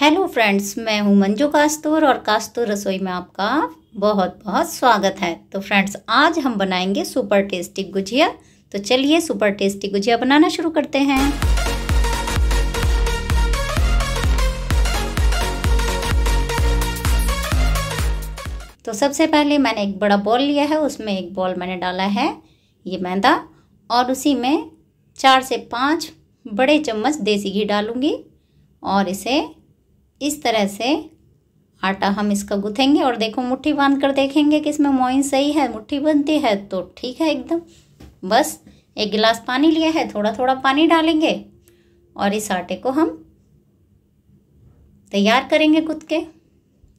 hello friends मैं हूं मंजू कास्तूर और कास्तूर रसोई में आपका बहुत बहुत स्वागत है तो फ्रेंड्स आज हम बनाएंगे सुपर टेस्टी गुजिया तो चलिए सुपर टेस्टी गुजिया बनाना शुरू करते हैं तो सबसे पहले मैंने एक बड़ा बॉल लिया है उसमें एक बॉल मैंने डाला है ये मैदा और उसी में चार से पाँच बड़े चम्मच देसी घी डालूंगी और इसे इस तरह से आटा हम इसका गुथेंगे और देखो मुट्ठी बांध कर देखेंगे कि इसमें मोइन सही है मुट्ठी बनती है तो ठीक है एकदम बस एक गिलास पानी लिया है थोड़ा थोड़ा पानी डालेंगे और इस आटे को हम तैयार करेंगे खुद के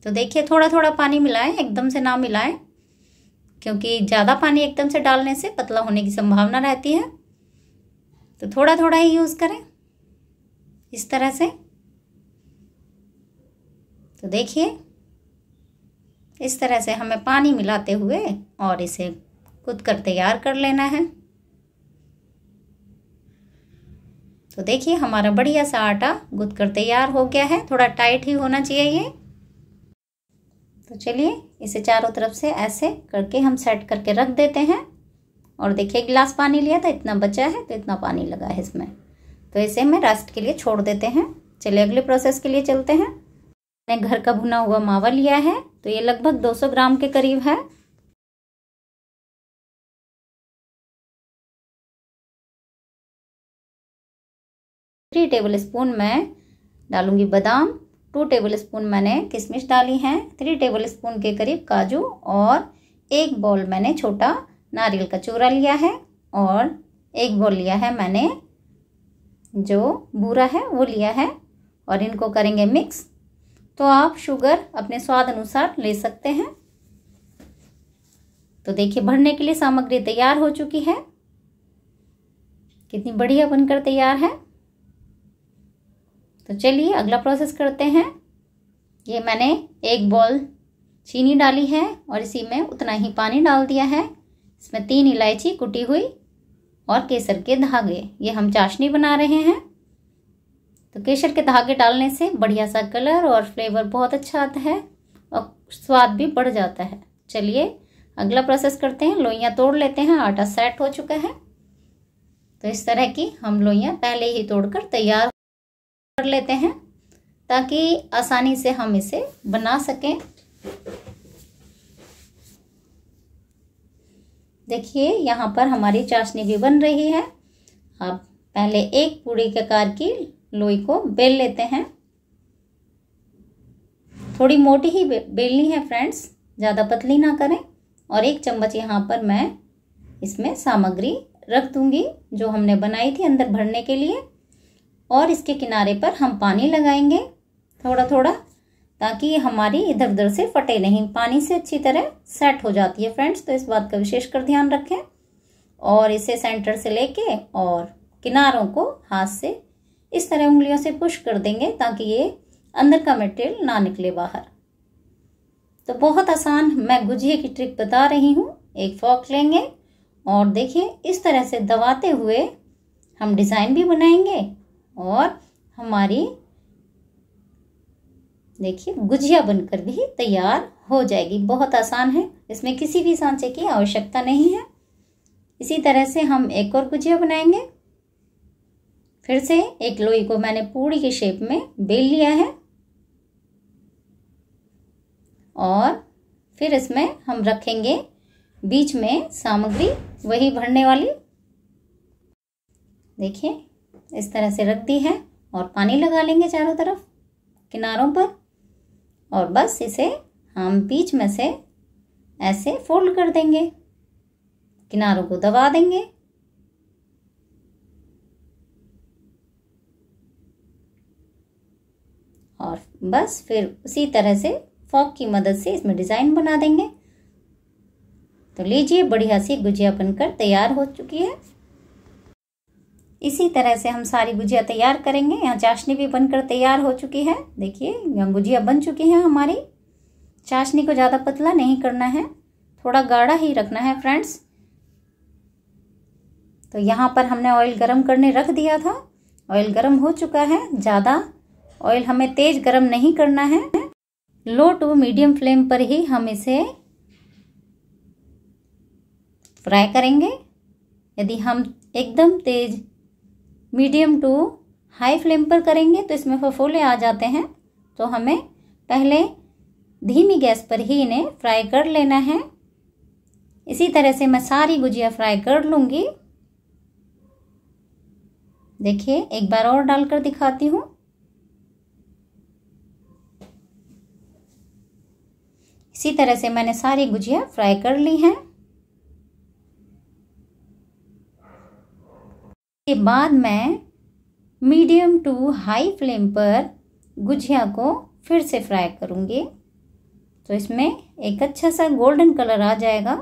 तो देखिए थोड़ा थोड़ा पानी मिलाएं एकदम से ना मिलाएं क्योंकि ज़्यादा पानी एकदम से डालने से पतला होने की संभावना रहती है तो थोड़ा थोड़ा ही यूज़ करें इस तरह से तो देखिए इस तरह से हमें पानी मिलाते हुए और इसे खुद कर तैयार कर लेना है तो देखिए हमारा बढ़िया सा आटा गुद कर तैयार हो गया है थोड़ा टाइट ही होना चाहिए ये तो चलिए इसे चारों तरफ से ऐसे करके हम सेट करके रख देते हैं और देखिए गिलास पानी लिया था इतना बचा है तो इतना पानी लगा है इसमें तो इसे हमें रेस्ट के लिए छोड़ देते हैं चलिए अगले प्रोसेस के लिए चलते हैं मैं घर का भुना हुआ मावा लिया है तो ये लगभग 200 ग्राम के करीब है थ्री टेबल स्पून मैं डालूंगी बादाम टू टेबल स्पून मैंने किशमिश डाली है थ्री टेबल स्पून के करीब काजू और एक बॉल मैंने छोटा नारियल का चूरा लिया है और एक बॉल लिया है मैंने जो बूरा है वो लिया है और इनको करेंगे मिक्स तो आप शुगर अपने स्वाद अनुसार ले सकते हैं तो देखिए भरने के लिए सामग्री तैयार हो चुकी है कितनी बढ़िया बनकर तैयार है तो चलिए अगला प्रोसेस करते हैं ये मैंने एक बॉल चीनी डाली है और इसी में उतना ही पानी डाल दिया है इसमें तीन इलायची कुटी हुई और केसर के धागे ये हम चाशनी बना रहे हैं तो केसर के धागे डालने से बढ़िया सा कलर और फ्लेवर बहुत अच्छा आता है और स्वाद भी बढ़ जाता है चलिए अगला प्रोसेस करते हैं लोइयाँ तोड़ लेते हैं आटा सेट हो चुका है तो इस तरह की हम लोइयाँ पहले ही तोड़कर तैयार कर लेते हैं ताकि आसानी से हम इसे बना सकें देखिए यहाँ पर हमारी चाशनी भी बन रही है आप पहले एक पूड़ी के आकार की लोई को बेल लेते हैं थोड़ी मोटी ही बेलनी है फ्रेंड्स ज़्यादा पतली ना करें और एक चम्मच यहाँ पर मैं इसमें सामग्री रख दूँगी जो हमने बनाई थी अंदर भरने के लिए और इसके किनारे पर हम पानी लगाएंगे थोड़ा थोड़ा ताकि हमारी इधर उधर से फटे नहीं पानी से अच्छी तरह सेट हो जाती है फ्रेंड्स तो इस बात का विशेष कर ध्यान रखें और इसे सेंटर से लेके और किनारों को हाथ से इस तरह उंगलियों से पुश कर देंगे ताकि ये अंदर का मटेरियल ना निकले बाहर तो बहुत आसान मैं गुजिए की ट्रिक बता रही हूँ एक फॉक लेंगे और देखिए इस तरह से दबाते हुए हम डिज़ाइन भी बनाएंगे और हमारी देखिए गुजिया बनकर भी तैयार हो जाएगी बहुत आसान है इसमें किसी भी सांचे की आवश्यकता नहीं है इसी तरह से हम एक और गुजिया बनाएंगे फिर से एक लोई को मैंने पूड़ी के शेप में बेल लिया है और फिर इसमें हम रखेंगे बीच में सामग्री वही भरने वाली देखिए इस तरह से रख दी है और पानी लगा लेंगे चारों तरफ किनारों पर और बस इसे हम बीच में से ऐसे फोल्ड कर देंगे किनारों को दबा देंगे और बस फिर उसी तरह से फॉक की मदद से इसमें डिज़ाइन बना देंगे तो लीजिए बढ़िया सी गुजिया बनकर तैयार हो चुकी है इसी तरह से हम सारी गुजिया तैयार करेंगे यहाँ चाशनी भी बनकर तैयार हो चुकी है देखिए यहाँ गुजिया बन चुकी है हमारी चाशनी को ज़्यादा पतला नहीं करना है थोड़ा गाढ़ा ही रखना है फ्रेंड्स तो यहाँ पर हमने ऑयल गरम करने रख दिया था ऑयल गरम हो चुका है ज़्यादा ऑयल हमें तेज गरम नहीं करना है लो टू मीडियम फ्लेम पर ही हम इसे फ्राई करेंगे यदि हम एकदम तेज मीडियम टू हाई फ्लेम पर करेंगे तो इसमें फफोले आ जाते हैं तो हमें पहले धीमी गैस पर ही इन्हें फ्राई कर लेना है इसी तरह से मैं सारी गुजिया फ्राई कर लूँगी देखिए एक बार और डालकर दिखाती हूँ इसी तरह से मैंने सारी गुजिया फ्राई कर ली हैं के बाद मैं मीडियम टू हाई फ्लेम पर गुजिया को फिर से फ्राई करूंगी तो इसमें एक अच्छा सा गोल्डन कलर आ जाएगा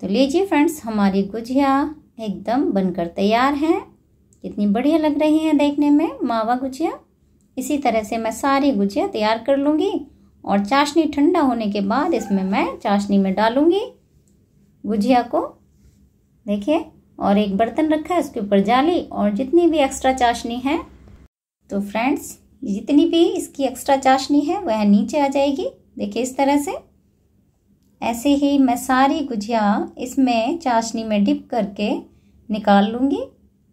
तो लीजिए फ्रेंड्स हमारी गुजिया एकदम बनकर तैयार हैं कितनी बढ़िया लग रही हैं देखने में मावा गुजिया इसी तरह से मैं सारी गुजिया तैयार कर लूँगी और चाशनी ठंडा होने के बाद इसमें मैं चाशनी में डालूँगी गुजिया को देखिए और एक बर्तन रखा है उसके ऊपर जाली और जितनी भी एक्स्ट्रा चाशनी है तो फ्रेंड्स जितनी भी इसकी एक्स्ट्रा चाशनी है वह नीचे आ जाएगी देखिए इस तरह से ऐसे ही मैं सारी गुजिया इसमें चाशनी में डिप करके निकाल लूँगी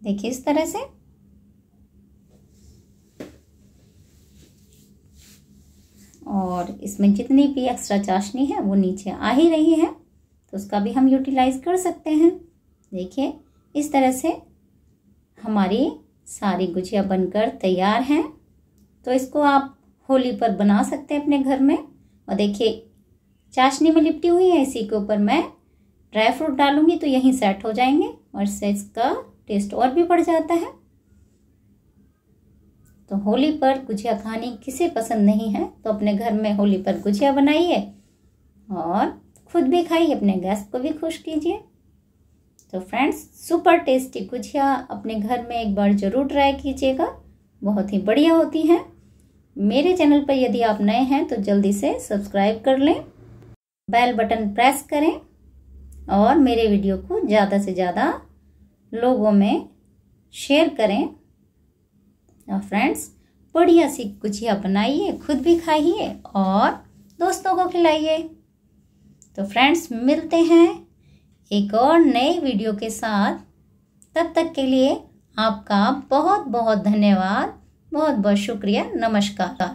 देखिए इस तरह से और इसमें जितनी भी एक्स्ट्रा चाशनी है वो नीचे आ ही रही है तो उसका भी हम यूटिलाइज कर सकते हैं देखिए इस तरह से हमारी सारी गुजिया बनकर तैयार हैं तो इसको आप होली पर बना सकते हैं अपने घर में और देखिए चाशनी में लिपटी हुई है इसी के ऊपर मैं ड्राई फ्रूट डालूंगी तो यहीं सेट हो जाएंगे और इससे इसका टेस्ट और भी बढ़ जाता है तो होली पर गुजिया खानी किसे पसंद नहीं है तो अपने घर में होली पर गुजिया बनाइए और खुद भी खाइए अपने गेस्ट को भी खुश कीजिए तो फ्रेंड्स सुपर टेस्टी गुजिया अपने घर में एक बार ज़रूर ट्राई कीजिएगा बहुत ही बढ़िया होती हैं मेरे चैनल पर यदि आप नए हैं तो जल्दी से सब्सक्राइब कर लें बेल बटन प्रेस करें और मेरे वीडियो को ज़्यादा से ज़्यादा लोगों में शेयर करें और फ्रेंड्स बढ़िया सी कुछ अपनाइए खुद भी खाइए और दोस्तों को खिलाइए तो फ्रेंड्स मिलते हैं एक और नए वीडियो के साथ तब तक के लिए आपका बहुत बहुत धन्यवाद बहुत बहुत शुक्रिया नमस्कार